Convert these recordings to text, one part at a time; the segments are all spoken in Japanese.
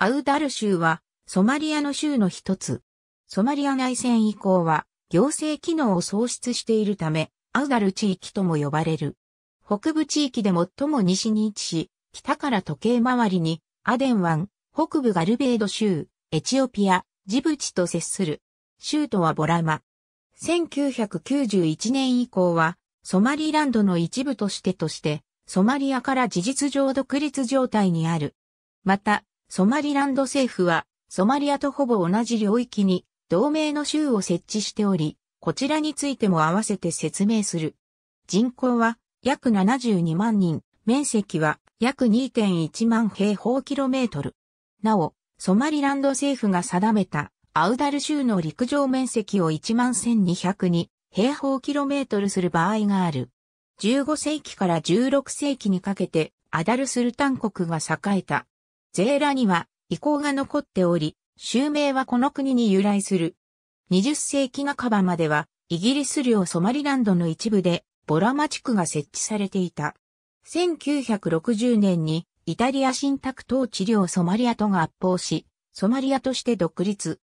アウダル州はソマリアの州の一つ。ソマリア内戦以降は行政機能を喪失しているため、アウダル地域とも呼ばれる。北部地域で最も西に位置し、北から時計回りにアデン湾、北部ガルベード州、エチオピア、ジブチと接する。州都はボラマ。1991年以降はソマリランドの一部としてとして、ソマリアから事実上独立状態にある。また、ソマリランド政府は、ソマリアとほぼ同じ領域に、同盟の州を設置しており、こちらについても合わせて説明する。人口は約72万人、面積は約2.1万平方キロメートル。なお、ソマリランド政府が定めたアウダル州の陸上面積を1万1202平方キロメートルする場合がある。15世紀から16世紀にかけてアダルスルタン国が栄えたゼーラには遺構が残っており、州名はこの国に由来する。20世紀半ばまでは、イギリス領ソマリランドの一部で、ボラマ地区が設置されていた。1960年に、イタリア新宅統治領ソマリアとが圧倒し、ソマリアとして独立。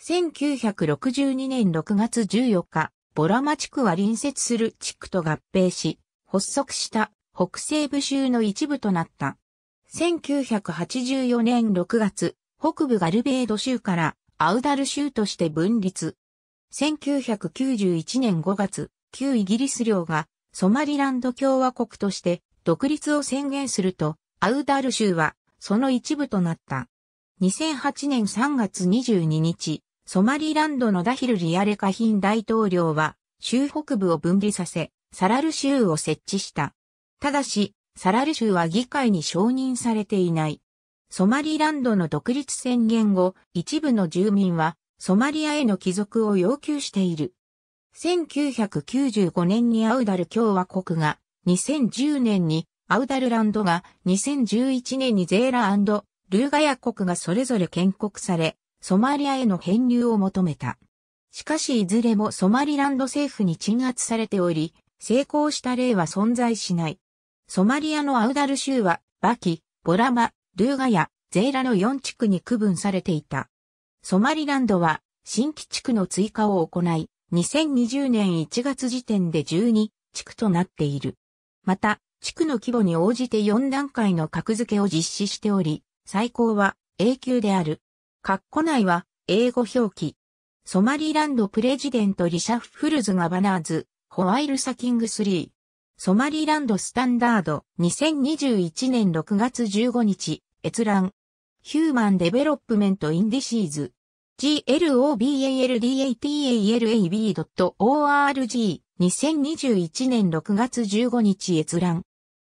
1962年6月14日、ボラマ地区は隣接する地区と合併し、発足した北西部州の一部となった。1984年6月、北部ガルベード州からアウダル州として分立。1991年5月、旧イギリス領がソマリランド共和国として独立を宣言すると、アウダル州はその一部となった。2008年3月22日、ソマリランドのダヒル・リアレカヒン大統領は州北部を分離させ、サラル州を設置した。ただし、サラル州は議会に承認されていない。ソマリランドの独立宣言後、一部の住民はソマリアへの帰属を要求している。1995年にアウダル共和国が、2010年にアウダルランドが、2011年にゼーラルーガヤ国がそれぞれ建国され、ソマリアへの編入を求めた。しかしいずれもソマリランド政府に鎮圧されており、成功した例は存在しない。ソマリアのアウダル州は、バキ、ボラマ、ルーガヤ、ゼイラの4地区に区分されていた。ソマリランドは、新規地区の追加を行い、2020年1月時点で12地区となっている。また、地区の規模に応じて4段階の格付けを実施しており、最高は A 級である。括弧内は英語表記。ソマリランドプレジデントリシャッフルズ・ガバナーズ、ホワイル・サキングスリー。ソマリランドスタンダード2021年6月15日閲覧ヒューマンデベロップメントインディシーズ globaldataLab.org2021 年6月15日閲覧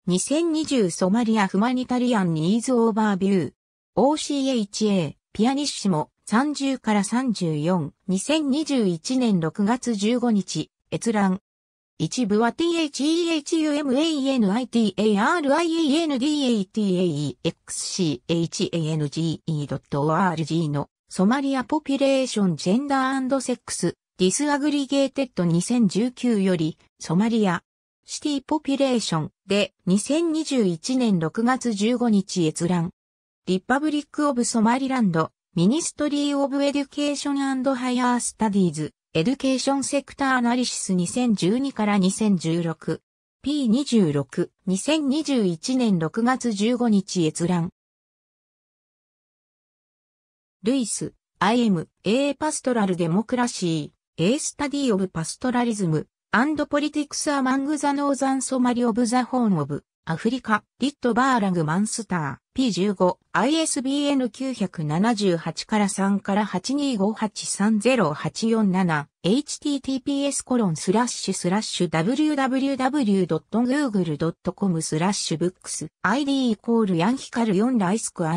2020ソマリアフマニタリアンニーズオーバービュー OCHA ピアニッシモ30から342021年6月15日閲覧一部は THEHUMANITARIENDATAEXCHANGE.org のソマリアポピュレーションジェンダーセックスディスアグリゲーテッド2019よりソマリアシティポピュレーションで2021年6月15日閲覧リッパブリックオブソマリランドミニストリーオブエデュケーションハイアースタディーズエデュケーションセクターアナリシス2012から2016。P26、2021年6月15日閲覧。ルイス、IM、A パストラルデモクラシー、A y Study o タディオブ o スト the ム、アンドポリティクスアマングザノーザンソマリオブザホーンオブ、アフリカ、リットバーラグマンスター。P15、ISBN 978から3から8258308447、https コロンスラッシュスラッシュ www.google.com スラッシュブックス ID イコールヤンヒカル4ライスクプ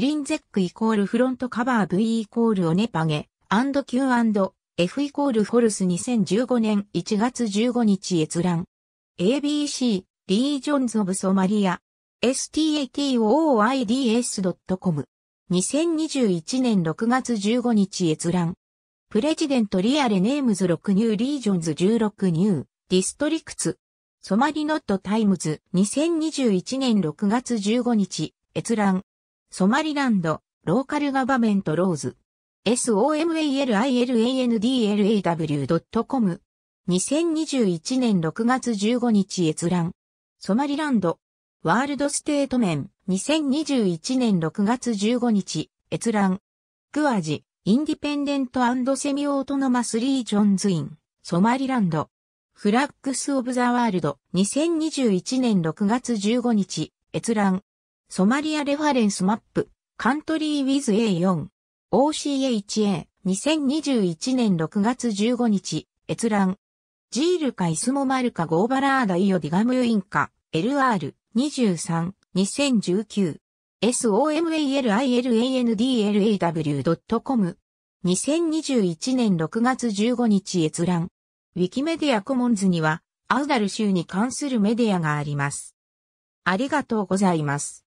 リンゼックイコールフロントカバー V イコールオネパゲ &Q&F イコールフォルス2015年1月15日閲覧 ABC リージョンズ・オブ・ソマリア statoids.com。2021年6月15日閲覧。プレジデントリアレネームズ6ニューリージョンズ16ニューディストリクツ。ソマリノットタイムズ2021年6月15日閲覧。ソマリランドローカルガバメントローズ。somalilandlaw.com2021 年6月15日閲覧。ソマリランドワールドステートメン、2021年6月15日、閲覧。クワジ、インディペンデントセミオートノマスリージョンズイン、ソマリランド。フラックス・オブ・ザ・ワールド、2021年6月15日、閲覧。ソマリアレファレンスマップ、カントリー・ウィズ A4。OCHA、2021年6月15日、閲覧。ジールカ・イスモ・マルカ・ゴーバラーダ・イオ・ディガム・インカ、LR。23-2019 somalilandlaw.com 2021年6月15日閲覧ウィキメディアコモンズにはアウダル州に関するメディアがあります。ありがとうございます。